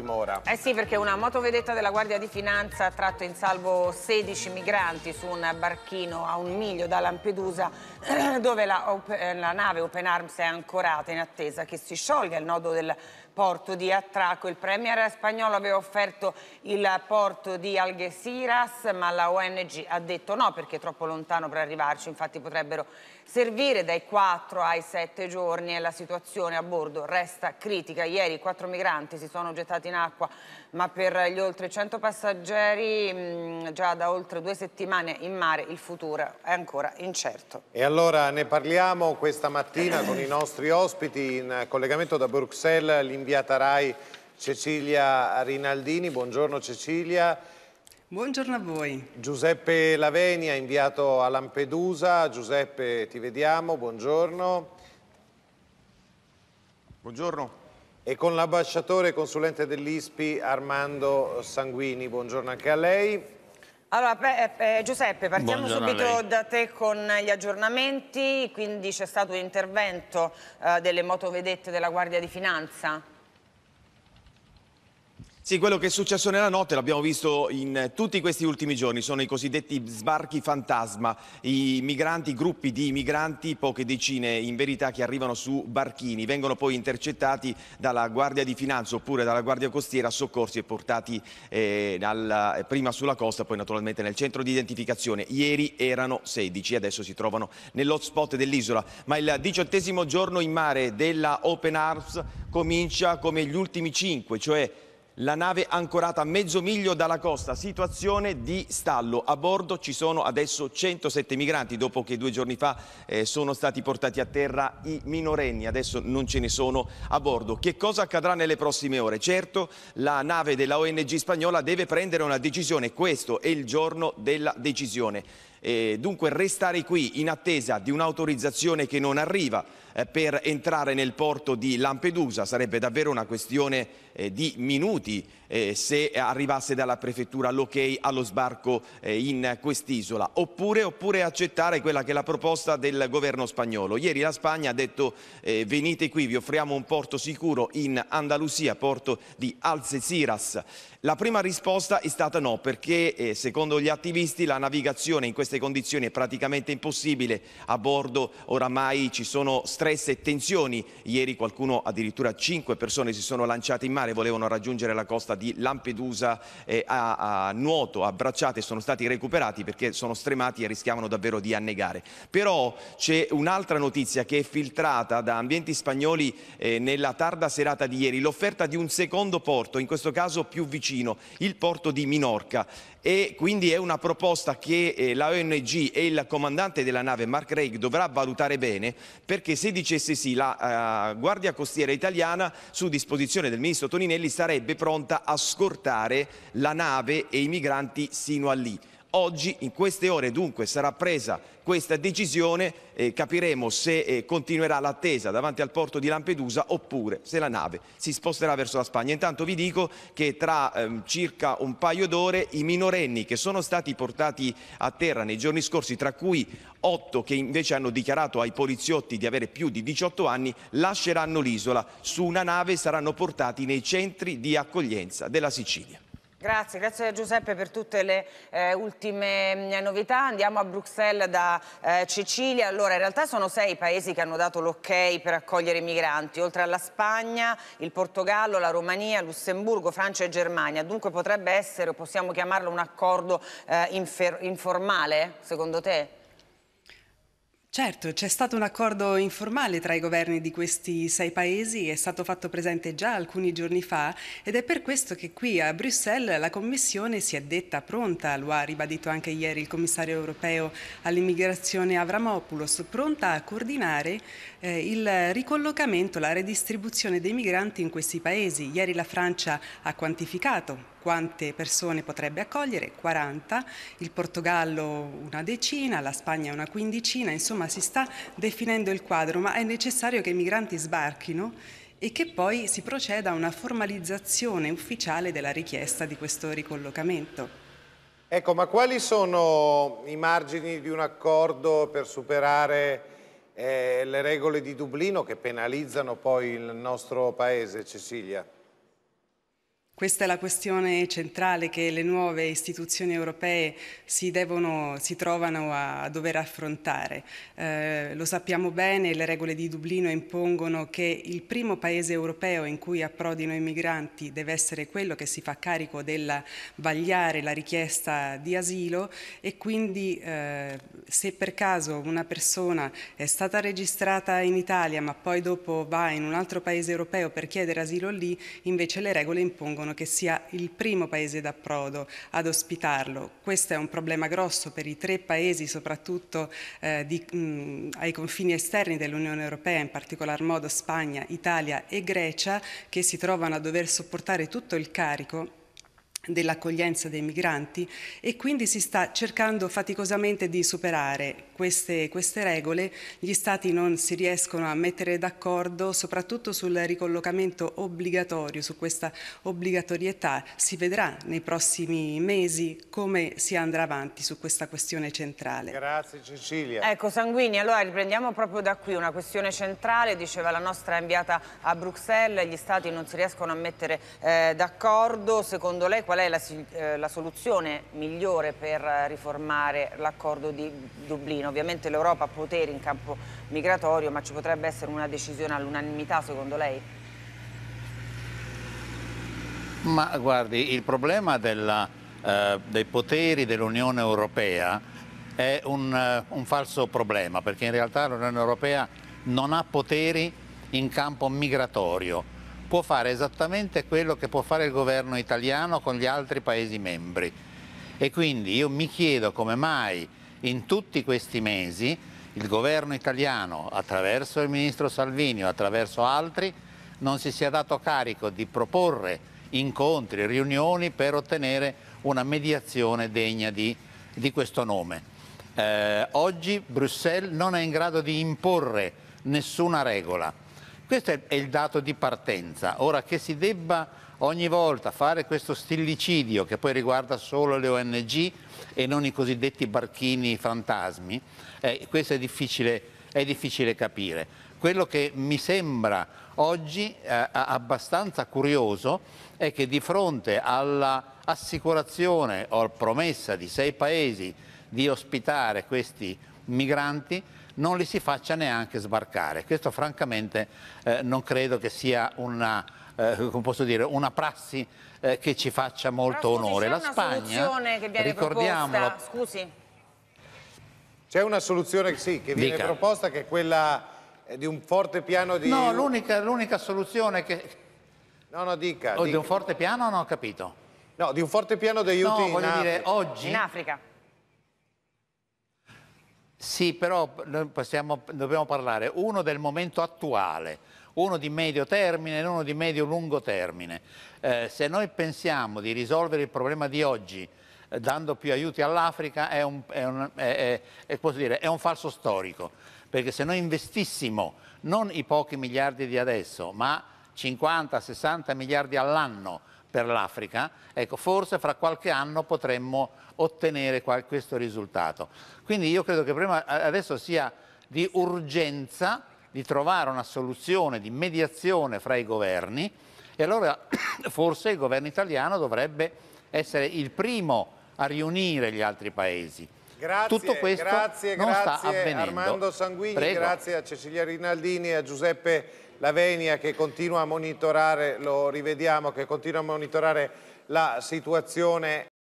all'ultima ora. Eh sì, perché una motovedetta della Guardia di Finanza ha tratto in salvo 16 migranti su un barchino a un miglio da Lampedusa dove la, la nave Open Arms è ancorata in attesa che si sciolga il nodo del porto di attracco. Il premier spagnolo aveva offerto il porto di Algeciras, ma la ONG ha detto no perché è troppo lontano per arrivarci, infatti potrebbero servire dai 4 ai 7 giorni e la situazione a bordo resta critica. Ieri quattro migranti si sono gettati in acqua, ma per gli oltre 100 passeggeri mh, mm, già da oltre due settimane in mare il futuro è ancora incerto. E allora ne parliamo questa mattina con i nostri ospiti in collegamento da Bruxelles, inviata RAI Cecilia Rinaldini. Buongiorno Cecilia. Buongiorno a voi. Giuseppe Lavenia, inviato a Lampedusa. Giuseppe, ti vediamo, buongiorno. Buongiorno. E con l'ambasciatore e consulente dell'ISPI Armando Sanguini. Buongiorno anche a lei. Allora, beh, eh, eh Giuseppe, partiamo Buongiorno subito da te con gli aggiornamenti, quindi c'è stato un intervento eh, delle motovedette della Guardia di Finanza. Sì, quello che è successo nella notte l'abbiamo visto in tutti questi ultimi giorni, sono i cosiddetti sbarchi fantasma, i migranti, gruppi di migranti, poche decine in verità che arrivano su barchini, vengono poi intercettati dalla Guardia di Finanza oppure dalla Guardia Costiera, soccorsi e portati eh, alla, eh, prima sulla costa, poi naturalmente nel centro di identificazione. Ieri erano 16, adesso si trovano nell'hotspot dell'isola, ma il diciottesimo giorno in mare della Open Arms comincia come gli ultimi 5, cioè la nave ancorata a mezzo miglio dalla costa, situazione di stallo. A bordo ci sono adesso 107 migranti dopo che due giorni fa eh, sono stati portati a terra i minorenni, adesso non ce ne sono a bordo. Che cosa accadrà nelle prossime ore? Certo, la nave della ONG spagnola deve prendere una decisione, questo è il giorno della decisione. E eh, dunque restare qui in attesa di un'autorizzazione che non arriva eh, per entrare nel porto di Lampedusa sarebbe davvero una questione eh, di minuti eh, se arrivasse dalla prefettura l'ok allo sbarco eh, in quest'isola, oppure, oppure, accettare quella che è la proposta del governo spagnolo. Ieri la Spagna ha detto eh, venite qui, vi offriamo un porto sicuro in Andalusia, porto di Algeciras. La prima risposta è stata no, perché eh, secondo gli attivisti la navigazione in queste condizioni è praticamente impossibile, a bordo oramai ci sono stress e tensioni, ieri qualcuno addirittura cinque persone si sono lanciate in mare, e volevano raggiungere la costa di Lampedusa eh, a, a, nuoto, a bracciate, sono stati recuperati perché sono stremati e rischiavano davvero di annegare. Però c'è un'altra notizia che è filtrata da ambienti spagnoli eh, nella tarda serata di ieri, l'offerta di un secondo porto, in questo caso più vicino, il porto di Minorca. E quindi è una proposta che eh, la ONG e il comandante della nave Mark Reig dovrà valutare bene perché se dicesse sì la eh, Guardia Costiera italiana su disposizione del ministro Toninelli sarebbe pronta a scortare la nave e i migranti sino a lì. Oggi, in queste ore, dunque, sarà presa questa decisione e capiremo se eh, continuerà l'attesa davanti al porto di Lampedusa oppure se la nave si sposterà verso la Spagna. Intanto vi dico che tra ehm, circa un paio d'ore i minorenni che sono stati portati a terra nei giorni scorsi, tra cui otto che invece hanno dichiarato ai poliziotti di avere più di 18 anni, lasceranno l'isola. Su una nave e saranno portati nei centri di accoglienza della Sicilia. Grazie, grazie Giuseppe per tutte le eh, ultime mm, novità. Andiamo a Bruxelles da eh, Cecilia. Allora, in realtà sono sei i paesi che hanno dato l'ok per accogliere i migranti, oltre alla Spagna, il Portogallo, la Romania, Lussemburgo, Francia e Germania. Dunque potrebbe essere, possiamo chiamarlo un accordo eh, informale, secondo te? Certo, c'è stato un accordo informale tra i governi di questi sei paesi, è stato fatto presente già alcuni giorni fa ed è per questo che qui a Bruxelles la Commissione si è detta pronta, lo ha ribadito anche ieri il commissario europeo all'immigrazione Avramopoulos, pronta a coordinare eh, il ricollocamento, la redistribuzione dei migranti in questi paesi. Ieri la Francia ha quantificato quante persone potrebbe accogliere, 40, il Portogallo una decina, la Spagna una quindicina, insomma si sta definendo il quadro, ma è necessario che i migranti sbarchino e che poi si proceda a una formalizzazione ufficiale della richiesta di questo ricollocamento. Ecco, ma quali sono i margini di un accordo per superare eh, le regole di Dublino che penalizzano poi il nostro paese, Cecilia? Questa è la questione centrale che le nuove istituzioni europee si, devono, si trovano a dover affrontare. Eh, lo sappiamo bene, le regole di Dublino impongono che il primo paese europeo in cui approdino i migranti deve essere quello che si fa carico del vagliare la richiesta di asilo e quindi eh, se per caso una persona è stata registrata in Italia ma poi dopo va in un altro paese europeo per chiedere asilo lì, invece le regole impongono sono che sia il primo paese d'approdo ad ospitarlo. Questo è un problema grosso per i tre paesi, soprattutto eh, di, mh, mm, ai confini esterni dell'Unione Europea, in particolar modo Spagna, Italia e Grecia, che si trovano a dover sopportare tutto il carico dell'accoglienza dei migranti e quindi si sta cercando faticosamente di superare queste, queste regole. Gli Stati non si riescono a mettere d'accordo soprattutto sul ricollocamento obbligatorio, su questa obbligatorietà. Si vedrà nei prossimi mesi come si andrà avanti su questa questione centrale. Grazie Cecilia. Ecco Sanguini, allora riprendiamo proprio da qui una questione centrale, diceva la nostra inviata a Bruxelles, gli Stati non si riescono a mettere eh, d'accordo, secondo lei qual qual è la, eh, la soluzione migliore per riformare l'accordo di Dublino? Ovviamente l'Europa ha poteri in campo migratorio, ma ci potrebbe essere una decisione all'unanimità secondo lei? Ma guardi, il problema della, eh, dei poteri dell'Unione Europea è un, eh, un falso problema, perché in realtà l'Unione Europea non ha poteri in campo migratorio può fare esattamente quello che può fare il governo italiano con gli altri Paesi membri. E quindi io mi chiedo come mai in tutti questi mesi il governo italiano, attraverso il ministro Salvini o attraverso altri, non si sia dato carico di proporre incontri, riunioni per ottenere una mediazione degna di, di questo nome. Eh, oggi Bruxelles non è in grado di imporre nessuna regola questo è il dato di partenza. Ora che si debba ogni volta fare questo stillicidio che poi riguarda solo le ONG e non i cosiddetti barchini fantasmi, eh, questo è difficile, è difficile, capire. Quello che mi sembra oggi eh, abbastanza curioso è che di fronte all'assicurazione o promessa di sei paesi di ospitare questi migranti, non li si faccia neanche sbarcare. Questo francamente eh, non credo che sia una, eh, dire, una prassi eh, che ci faccia molto Però, scusi, onore. La Spagna, ricordiamolo... C'è una soluzione sì, che viene Dica. proposta che è quella eh, di un forte piano di... No, l'unica soluzione che... No, no, dica. O oh, dica. di un forte piano non ho capito. No, di un forte piano di aiuti no, in dire, oggi... In Africa. Sì, però possiamo, dobbiamo parlare uno del momento attuale, uno di medio termine e uno di medio-lungo termine. Eh, se noi pensiamo di risolvere il problema di oggi eh, dando più aiuti all'Africa è, è, è, è un falso storico, perché se noi investissimo non i pochi miliardi di adesso, ma 50-60 miliardi all'anno per l'Africa, ecco, forse fra qualche anno potremmo ottenere questo risultato. Quindi io credo che prima, adesso sia di urgenza di trovare una soluzione di mediazione fra i governi e allora forse il governo italiano dovrebbe essere il primo a riunire gli altri paesi. Grazie, Tutto questo grazie, non grazie sta avvenendo. Armando Sanguini, Prego. grazie a Cecilia Rinaldini e a Giuseppe la Venia che continua a monitorare, lo rivediamo, che continua a monitorare la situazione